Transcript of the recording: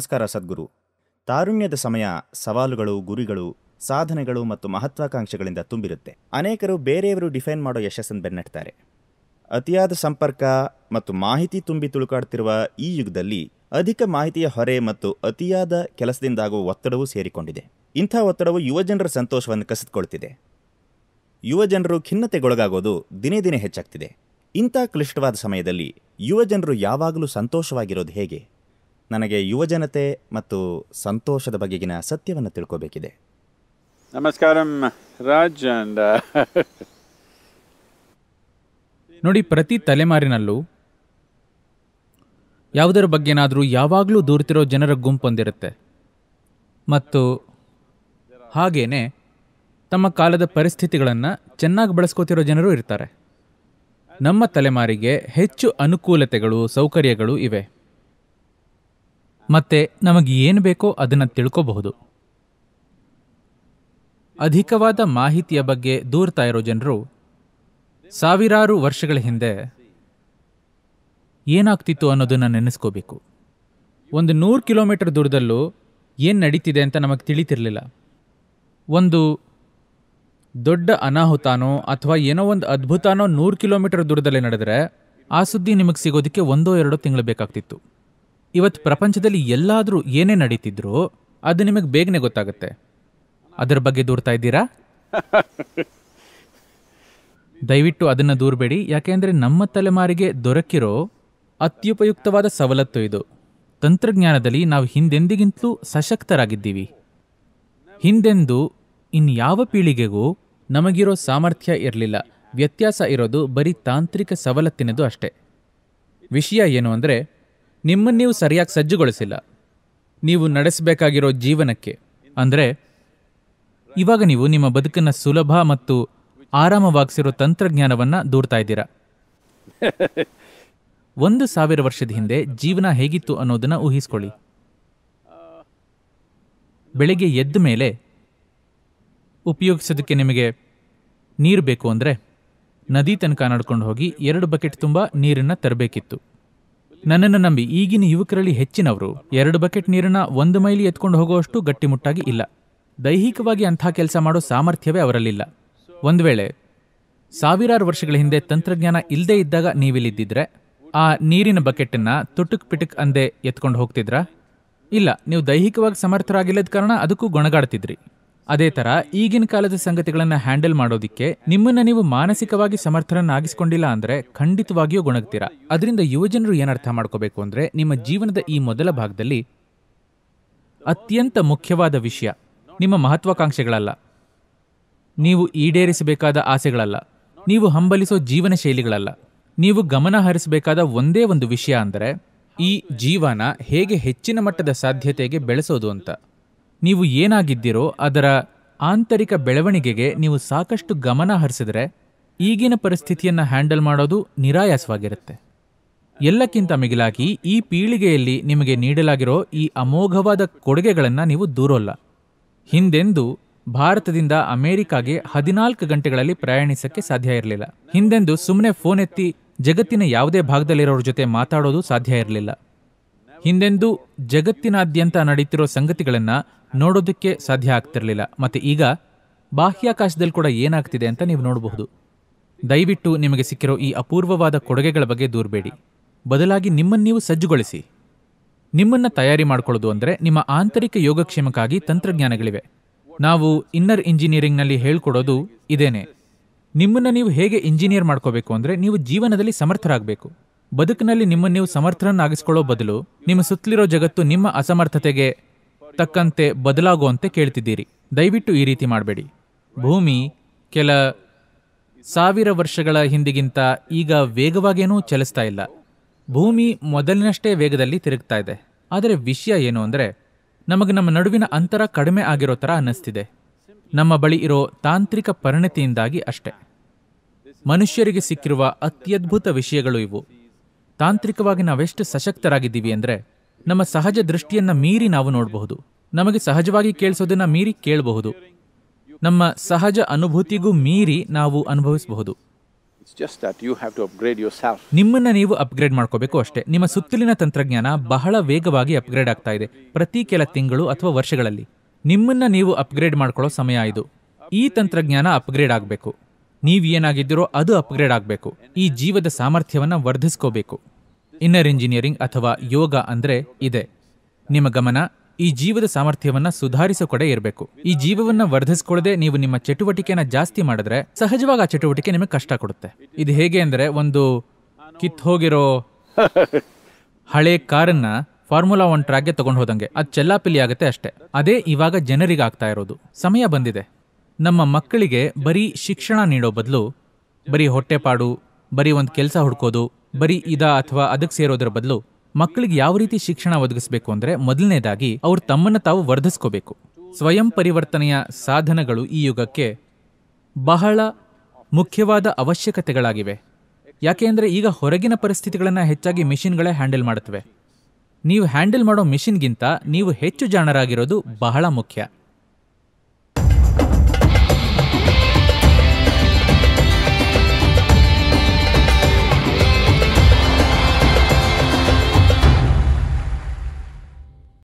ನಮಸ್ಕಾರ ಸದ್ಗುರು ತಾರುಣ್ಯದ ಸಮಯ ಸವಾಲುಗಳು ಗುರಿಗಳು ಸಾಧನೆಗಳು ಮತ್ತು ಮಹತ್ವಾಕಾಂಕ್ಷೆಗಳಿಂದ ತುಂಬಿರುತ್ತೆ ಅನೇಕರು ಬೇರೆಯವರು ಡಿಫೈನ್ ಮಾಡೋ ಯಶಸ್ಸನ್ನು ಬೆನ್ನಟ್ತಾರೆ ಅತಿಯಾದ ಸಂಪರ್ಕ ಮತ್ತು ಮಾಹಿತಿ ತುಂಬಿ ತುಳುಕಾಡ್ತಿರುವ ಈ ಯುಗದಲ್ಲಿ ಅಧಿಕ ಮಾಹಿತಿಯ ಹೊರೆ ಮತ್ತು ಅತಿಯಾದ ಕೆಲಸದಿಂದಾಗುವ ಒತ್ತಡವೂ ಸೇರಿಕೊಂಡಿದೆ ಇಂಥ ಒತ್ತಡವು ಯುವಜನರ ಸಂತೋಷವನ್ನು ಕಸಿದುಕೊಳ್ತಿದೆ ಯುವಜನರು ಖಿನ್ನತೆಗೊಳಗಾಗೋದು ದಿನೇ ದಿನೇ ಹೆಚ್ಚಾಗ್ತಿದೆ ಇಂಥ ಕ್ಲಿಷ್ಟವಾದ ಸಮಯದಲ್ಲಿ ಯುವಜನರು ಯಾವಾಗಲೂ ಸಂತೋಷವಾಗಿರೋದು ಹೇಗೆ ನನಗೆ ಯುವಜನತೆ ಮತ್ತು ಸಂತೋಷದ ಬಗೆಗಿನ ಸತ್ಯವನ್ನು ತಿಳ್ಕೋಬೇಕಿದೆ ನಮಸ್ಕಾರ ರಾಜ್ ನೋಡಿ ಪ್ರತಿ ತಲೆಮಾರಿನಲ್ಲೂ ಯಾವುದರ ಬಗ್ಗೆನಾದರೂ ಯಾವಾಗಲೂ ದೂರ್ತಿರೋ ಜನರ ಗುಂಪೊಂದಿರುತ್ತೆ ಮತ್ತು ಹಾಗೇನೆ ತಮ್ಮ ಕಾಲದ ಪರಿಸ್ಥಿತಿಗಳನ್ನು ಚೆನ್ನಾಗಿ ಬಳಸ್ಕೋತಿರೋ ಜನರು ಇರ್ತಾರೆ ನಮ್ಮ ತಲೆಮಾರಿಗೆ ಹೆಚ್ಚು ಅನುಕೂಲತೆಗಳು ಸೌಕರ್ಯಗಳು ಇವೆ ಮತ್ತೆ ನಮಗೆ ಏನು ಬೇಕೋ ಅದನ್ನು ತಿಳ್ಕೋಬಹುದು ಅಧಿಕವಾದ ಮಾಹಿತಿಯ ಬಗ್ಗೆ ದೂರ್ತಾ ಇರೋ ಜನರು ಸಾವಿರಾರು ವರ್ಷಗಳ ಹಿಂದೆ ಏನಾಗ್ತಿತ್ತು ಅನ್ನೋದನ್ನು ನೆನೆಸ್ಕೋಬೇಕು ಒಂದು ನೂರು ಕಿಲೋಮೀಟರ್ ದೂರದಲ್ಲೂ ಏನು ನಡೀತಿದೆ ಅಂತ ನಮಗೆ ತಿಳಿತಿರಲಿಲ್ಲ ಒಂದು ದೊಡ್ಡ ಅನಾಹುತಾನೋ ಅಥವಾ ಏನೋ ಒಂದು ಅದ್ಭುತಾನೋ ನೂರು ಕಿಲೋಮೀಟರ್ ದೂರದಲ್ಲೇ ನಡೆದರೆ ಆ ಸುದ್ದಿ ನಿಮಗೆ ಸಿಗೋದಕ್ಕೆ ಒಂದೋ ಎರಡೋ ತಿಂಗಳು ಬೇಕಾಗ್ತಿತ್ತು ಇವತ್ತು ಪ್ರಪಂಚದಲ್ಲಿ ಎಲ್ಲಾದರೂ ಏನೇ ನಡೀತಿದ್ರು ಅದು ನಿಮಗೆ ಬೇಗನೆ ಗೊತ್ತಾಗುತ್ತೆ ಅದರ ಬಗ್ಗೆ ದೂರ್ತಾ ಇದ್ದೀರಾ ದಯವಿಟ್ಟು ಅದನ್ನು ದೂರಬೇಡಿ ಯಾಕೆಂದರೆ ನಮ್ಮ ತಲೆಮಾರಿಗೆ ದೊರಕಿರೋ ಅತ್ಯುಪಯುಕ್ತವಾದ ಸವಲತ್ತು ಇದು ತಂತ್ರಜ್ಞಾನದಲ್ಲಿ ನಾವು ಹಿಂದೆಂದಿಗಿಂತಲೂ ಸಶಕ್ತರಾಗಿದ್ದೀವಿ ಹಿಂದೆಂದು ಇನ್ಯಾವ ಪೀಳಿಗೆಗೂ ನಮಗಿರೋ ಸಾಮರ್ಥ್ಯ ಇರಲಿಲ್ಲ ವ್ಯತ್ಯಾಸ ಇರೋದು ಬರೀ ತಾಂತ್ರಿಕ ಸವಲತ್ತಿನದು ಅಷ್ಟೇ ವಿಷಯ ಏನು ಅಂದರೆ ನಿಮ್ಮನ್ನು ನೀವು ಸರಿಯಾಗಿ ಸಜ್ಜುಗೊಳಿಸಿಲ್ಲ ನೀವು ನಡೆಸಬೇಕಾಗಿರೋ ಜೀವನಕ್ಕೆ ಅಂದರೆ ಇವಾಗ ನೀವು ನಿಮ್ಮ ಬದುಕನ್ನು ಸುಲಭ ಮತ್ತು ಆರಾಮವಾಗಿಸಿರೋ ತಂತ್ರಜ್ಞಾನವನ್ನು ದೂರ್ತಾ ಇದ್ದೀರಾ ಒಂದು ಸಾವಿರ ವರ್ಷದ ಹಿಂದೆ ಜೀವನ ಹೇಗಿತ್ತು ಅನ್ನೋದನ್ನು ಊಹಿಸ್ಕೊಳ್ಳಿ ಬೆಳಿಗ್ಗೆ ಎದ್ದ ಮೇಲೆ ಉಪಯೋಗಿಸೋದಕ್ಕೆ ನಿಮಗೆ ನೀರು ಬೇಕು ಅಂದರೆ ನದಿ ತನಕ ನಡ್ಕೊಂಡು ಹೋಗಿ ಎರಡು ಬಕೆಟ್ ತುಂಬ ನೀರನ್ನು ತರಬೇಕಿತ್ತು ನನ್ನನ್ನು ನಂಬಿ ಈಗಿನ ಯುವಕರಲ್ಲಿ ಹೆಚ್ಚಿನವರು ಎರಡು ಬಕೆಟ್ ನೀರನ್ನ ಒಂದು ಮೈಲಿ ಎತ್ಕೊಂಡು ಹೋಗುವಷ್ಟು ಗಟ್ಟಿಮುಟ್ಟಾಗಿ ಇಲ್ಲ ದೈಹಿಕವಾಗಿ ಅಂಥ ಕೆಲಸ ಮಾಡೋ ಸಾಮರ್ಥ್ಯವೇ ಅವರಲ್ಲಿಲ್ಲ ಒಂದು ವೇಳೆ ಸಾವಿರಾರು ವರ್ಷಗಳ ಹಿಂದೆ ತಂತ್ರಜ್ಞಾನ ಇಲ್ಲದೇ ಇದ್ದಾಗ ನೀವಿಲ್ಲಿದ್ದಿದ್ರೆ ಆ ನೀರಿನ ಬಕೆಟನ್ನು ತುಟುಕ್ ಪಿಟುಕ್ ಅಂದೇ ಎತ್ಕೊಂಡು ಹೋಗ್ತಿದ್ರಾ ಇಲ್ಲ ನೀವು ದೈಹಿಕವಾಗಿ ಸಮರ್ಥರಾಗಿಲ್ಲದ ಕಾರಣ ಅದಕ್ಕೂ ಗೊಣಗಾಡ್ತಿದ್ರಿ ಅದೇ ತರ ಈಗಿನ ಕಾಲದ ಸಂಗತಿಗಳನ್ನ ಹ್ಯಾಂಡಲ್ ಮಾಡೋದಿಕ್ಕೆ ನಿಮ್ಮನ್ನ ನೀವು ಮಾನಸಿಕವಾಗಿ ಸಮರ್ಥರನ್ನಾಗಿಸಿಕೊಂಡಿಲ್ಲ ಅಂದ್ರೆ ಖಂಡಿತವಾಗಿಯೂ ಗೊಣಗ್ತೀರಾ ಅದರಿಂದ ಯುವಜನರು ಏನರ್ಥ ಮಾಡ್ಕೋಬೇಕು ಅಂದ್ರೆ ನಿಮ್ಮ ಜೀವನದ ಈ ಮೊದಲ ಭಾಗದಲ್ಲಿ ಅತ್ಯಂತ ಮುಖ್ಯವಾದ ವಿಷಯ ನಿಮ್ಮ ಮಹತ್ವಾಕಾಂಕ್ಷೆಗಳಲ್ಲ ನೀವು ಈಡೇರಿಸಬೇಕಾದ ಆಸೆಗಳಲ್ಲ ನೀವು ಹಂಬಲಿಸೋ ಜೀವನ ಶೈಲಿಗಳಲ್ಲ ನೀವು ಗಮನ ಹರಿಸಬೇಕಾದ ಒಂದೇ ಒಂದು ವಿಷಯ ಅಂದರೆ ಈ ಜೀವನ ಹೇಗೆ ಹೆಚ್ಚಿನ ಮಟ್ಟದ ಸಾಧ್ಯತೆಗೆ ಬೆಳೆಸೋದು ಅಂತ ನೀವು ಏನಾಗಿದ್ದೀರೋ ಅದರ ಆಂತರಿಕ ಬೆಳವಣಿಗೆಗೆ ನೀವು ಸಾಕಷ್ಟು ಗಮನ ಹರಿಸಿದರೆ ಈಗಿನ ಪರಿಸ್ಥಿತಿಯನ್ನು ಹ್ಯಾಂಡಲ್ ಮಾಡೋದು ನಿರಾಯಾಸವಾಗಿರುತ್ತೆ ಎಲ್ಲಕ್ಕಿಂತ ಮಿಗಿಲಾಗಿ ಈ ಪೀಳಿಗೆಯಲ್ಲಿ ನಿಮಗೆ ನೀಡಲಾಗಿರೋ ಈ ಅಮೋಘವಾದ ಕೊಡುಗೆಗಳನ್ನು ನೀವು ದೂರೋಲ್ಲ ಹಿಂದೆಂದು ಭಾರತದಿಂದ ಅಮೆರಿಕಾಗೆ ಹದಿನಾಲ್ಕು ಗಂಟೆಗಳಲ್ಲಿ ಪ್ರಯಾಣಿಸಕ್ಕೆ ಸಾಧ್ಯ ಇರಲಿಲ್ಲ ಹಿಂದೆಂದು ಸುಮ್ಮನೆ ಫೋನ್ ಎತ್ತಿ ಜಗತ್ತಿನ ಯಾವುದೇ ಭಾಗದಲ್ಲಿರೋರ ಜೊತೆ ಮಾತಾಡೋದು ಸಾಧ್ಯ ಇರಲಿಲ್ಲ ಹಿಂದೆಂದೂ ಜಗತ್ತಿನಾದ್ಯಂತ ನಡೀತಿರೋ ಸಂಗತಿಗಳನ್ನು ನೋಡೋದಕ್ಕೆ ಸಾಧ್ಯ ಆಗ್ತಿರಲಿಲ್ಲ ಮತ್ತು ಈಗ ಬಾಹ್ಯಾಕಾಶದಲ್ಲಿ ಕೂಡ ಏನಾಗ್ತಿದೆ ಅಂತ ನೀವು ನೋಡಬಹುದು ದಯವಿಟ್ಟು ನಿಮಗೆ ಸಿಕ್ಕಿರೋ ಈ ಅಪೂರ್ವವಾದ ಕೊಡುಗೆಗಳ ಬಗ್ಗೆ ದೂರಬೇಡಿ ಬದಲಾಗಿ ನಿಮ್ಮನ್ನು ನೀವು ಸಜ್ಜುಗೊಳಿಸಿ ನಿಮ್ಮನ್ನು ತಯಾರಿ ಮಾಡಿಕೊಳ್ಳೋದು ಅಂದರೆ ನಿಮ್ಮ ಆಂತರಿಕ ಯೋಗಕ್ಷೇಮಕ್ಕಾಗಿ ತಂತ್ರಜ್ಞಾನಗಳಿವೆ ನಾವು ಇನ್ನರ್ ಇಂಜಿನಿಯರಿಂಗ್ನಲ್ಲಿ ಹೇಳ್ಕೊಡೋದು ಇದೇನೆ ನಿಮ್ಮನ್ನು ನೀವು ಹೇಗೆ ಇಂಜಿನಿಯರ್ ಮಾಡ್ಕೋಬೇಕು ಅಂದರೆ ನೀವು ಜೀವನದಲ್ಲಿ ಸಮರ್ಥರಾಗಬೇಕು ಬದುಕಿನಲ್ಲಿ ನಿಮ್ಮ ನೀವು ಸಮರ್ಥರನ್ನಾಗಿಸ್ಕೊಳ್ಳೋ ಬದಲು ನಿಮ್ಮ ಸುತ್ತಲಿರೋ ಜಗತ್ತು ನಿಮ್ಮ ಅಸಮರ್ಥತೆಗೆ ತಕ್ಕಂತೆ ಬದಲಾಗುವಂತೆ ಕೇಳ್ತಿದ್ದೀರಿ ದಯವಿಟ್ಟು ಈ ರೀತಿ ಮಾಡಬೇಡಿ ಭೂಮಿ ಕೆಲ ಸಾವಿರ ವರ್ಷಗಳ ಹಿಂದಿಗಿಂತ ಈಗ ವೇಗವಾಗೇನೂ ಚಲಿಸ್ತಾ ಇಲ್ಲ ಭೂಮಿ ಮೊದಲಿನಷ್ಟೇ ವೇಗದಲ್ಲಿ ತಿರುಗ್ತಾ ಇದೆ ಆದರೆ ವಿಷಯ ಏನು ಅಂದರೆ ನಮಗೆ ನಮ್ಮ ನಡುವಿನ ಅಂತರ ಕಡಿಮೆ ಆಗಿರೋ ಥರ ಅನ್ನಿಸ್ತಿದೆ ನಮ್ಮ ಬಳಿ ಇರೋ ತಾಂತ್ರಿಕ ಪರಿಣತಿಯಿಂದಾಗಿ ಅಷ್ಟೆ ಮನುಷ್ಯರಿಗೆ ಸಿಕ್ಕಿರುವ ಅತ್ಯದ್ಭುತ ವಿಷಯಗಳು ಇವು ತಾಂತ್ರಿಕವಾಗಿ ನಾವೆಷ್ಟು ಸಶಕ್ತರಾಗಿದ್ದೀವಿ ಅಂದರೆ ನಮ್ಮ ಸಹಜ ದೃಷ್ಟಿಯನ್ನು ಮೀರಿ ನಾವು ನೋಡಬಹುದು ನಮಗೆ ಸಹಜವಾಗಿ ಕೇಳಿಸೋದನ್ನು ಮೀರಿ ಕೇಳಬಹುದು ನಮ್ಮ ಸಹಜ ಅನುಭೂತಿಗೂ ಮೀರಿ ನಾವು ಅನುಭವಿಸಬಹುದು ನಿಮ್ಮನ್ನ ನೀವು ಅಪ್ಗ್ರೇಡ್ ಮಾಡ್ಕೋಬೇಕು ಅಷ್ಟೇ ನಿಮ್ಮ ಸುತ್ತಲಿನ ತಂತ್ರಜ್ಞಾನ ಬಹಳ ವೇಗವಾಗಿ ಅಪ್ಗ್ರೇಡ್ ಆಗ್ತಾ ಇದೆ ಪ್ರತಿ ಕೆಲ ತಿಂಗಳು ಅಥವಾ ವರ್ಷಗಳಲ್ಲಿ ನಿಮ್ಮನ್ನ ನೀವು ಅಪ್ಗ್ರೇಡ್ ಮಾಡ್ಕೊಳ್ಳೋ ಸಮಯ ಇದು ಈ ತಂತ್ರಜ್ಞಾನ ಅಪ್ಗ್ರೇಡ್ ಆಗಬೇಕು ನೀವು ಏನಾಗಿದ್ದೀರೋ ಅದು ಅಪ್ಗ್ರೇಡ್ ಆಗಬೇಕು ಈ ಜೀವದ ಸಾಮರ್ಥ್ಯವನ್ನು ವರ್ಧಿಸ್ಕೋಬೇಕು ಇನ್ನರ್ ಇಂಜಿನಿಯರಿಂಗ್ ಅಥವಾ ಯೋಗ ಅಂದರೆ ಇದೆ ನಿಮ್ಮ ಗಮನ ಈ ಜೀವದ ಸಾಮರ್ಥ್ಯವನ್ನು ಸುಧಾರಿಸೋ ಕಡೆ ಇರಬೇಕು ಈ ಜೀವವನ್ನು ವರ್ಧಿಸ್ಕೊಳ್ಳದೆ ನೀವು ನಿಮ್ಮ ಚಟುವಟಿಕೆನ ಜಾಸ್ತಿ ಮಾಡಿದ್ರೆ ಸಹಜವಾಗಿ ಆ ಚಟುವಟಿಕೆ ನಿಮಗೆ ಕಷ್ಟ ಕೊಡುತ್ತೆ ಇದು ಹೇಗೆ ಅಂದರೆ ಒಂದು ಕಿತ್ ಹೋಗಿರೋ ಹಳೆ ಕಾರನ್ನ ಫಾರ್ಮುಲಾ ಒನ್ ಟ್ರ್ಯಾಕ್ಗೆ ತಗೊಂಡು ಹೋದಂಗೆ ಅದು ಚೆಲ್ಲಾಪಿಲಿ ಆಗುತ್ತೆ ಅಷ್ಟೇ ಅದೇ ಇವಾಗ ಜನರಿಗೆ ಆಗ್ತಾ ಇರೋದು ಸಮಯ ಬಂದಿದೆ ನಮ್ಮ ಮಕ್ಕಳಿಗೆ ಬರೀ ಶಿಕ್ಷಣ ನೀಡೋ ಬದಲು ಬರೀ ಹೊಟ್ಟೆಪಾಡು ಬರೀ ಒಂದು ಕೆಲಸ ಹುಡ್ಕೋದು ಬರೀ ಇದ ಅಥವಾ ಅದಕ್ಕೆ ಸೇರೋದ್ರ ಬದಲು ಮಕ್ಕಳಿಗೆ ಯಾವ ರೀತಿ ಶಿಕ್ಷಣ ಒದಗಿಸಬೇಕು ಅಂದರೆ ಮೊದಲನೇದಾಗಿ ಅವ್ರು ತಮ್ಮನ್ನು ತಾವು ವರ್ಧಿಸ್ಕೋಬೇಕು ಸ್ವಯಂ ಪರಿವರ್ತನೆಯ ಸಾಧನಗಳು ಈ ಯುಗಕ್ಕೆ ಬಹಳ ಮುಖ್ಯವಾದ ಅವಶ್ಯಕತೆಗಳಾಗಿವೆ ಅಂದರೆ ಈಗ ಹೊರಗಿನ ಪರಿಸ್ಥಿತಿಗಳನ್ನು ಹೆಚ್ಚಾಗಿ ಮಿಷಿನ್ಗಳೇ ಹ್ಯಾಂಡಲ್ ಮಾಡುತ್ತವೆ ನೀವು ಹ್ಯಾಂಡಲ್ ಮಾಡೋ ಮಿಷಿನ್ಗಿಂತ ನೀವು ಹೆಚ್ಚು ಜಾಣರಾಗಿರೋದು ಬಹಳ ಮುಖ್ಯ